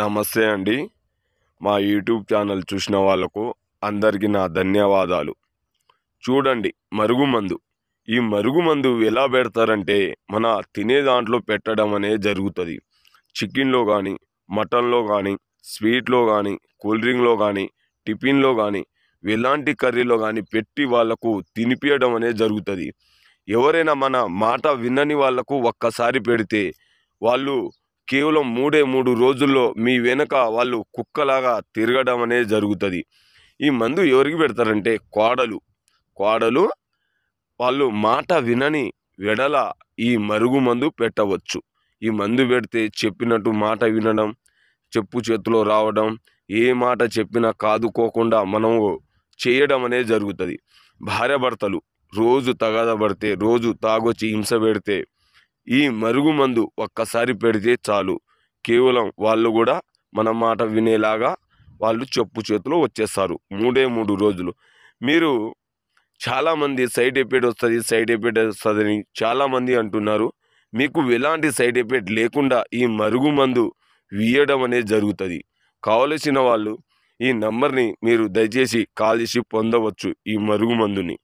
నమస్తే అండి మా యూట్యూబ్ ఛానల్ చూసిన వాళ్లకు అందరికీ నా ధన్యవాదాలు చూడండి మరుగుమందు ఈ మరుగుమందు ఎలా పెడతారంటే మన తినే దాంట్లో పెట్టడం అనేది జరుగుతుంది చికెన్లో కానీ మటన్లో కానీ స్వీట్లో కానీ కూల్ డ్రింక్లో కానీ టిఫిన్లో కానీ ఎలాంటి కర్రీలో కానీ పెట్టి వాళ్లకు తినిపించడం అనేది జరుగుతుంది ఎవరైనా మన మాట విన్నని వాళ్లకు ఒక్కసారి పెడితే వాళ్ళు కేవలం మూడే మూడు రోజుల్లో మీ వెనక వాళ్ళు కుక్కలాగా తిరగడం అనేది జరుగుతుంది ఈ మందు ఎవరికి పెడతారంటే కోడలు కోడలు వాళ్ళు మాట వినని వెడల ఈ మరుగు మందు పెట్టవచ్చు ఈ మందు పెడితే చెప్పినట్టు మాట వినడం చెప్పు చేతిలో రావడం ఏ మాట చెప్పినా కాదుకోకుండా మనము చేయడం అనేది జరుగుతుంది భార్యాభర్తలు రోజు తగాదపడితే రోజు తాగొచ్చి హింస పెడితే ఈ మరుగుమందు ఒక్కసారి పెడితే చాలు కేవలం వాళ్ళు కూడా మన మాట వినేలాగా వాళ్ళు చెప్పు చేతిలో వచ్చేస్తారు మూడే మూడు రోజులు మీరు చాలామంది సైడ్ ఎఫెక్ట్ వస్తుంది సైడ్ ఎఫెక్ట్ వస్తుందని చాలామంది అంటున్నారు మీకు ఎలాంటి సైడ్ ఎఫెక్ట్ లేకుండా ఈ మరుగు మందు వీయడం అనేది జరుగుతుంది కావలసిన వాళ్ళు ఈ నంబర్ని మీరు దయచేసి కాల్ చేసి పొందవచ్చు ఈ మరుగు మందుని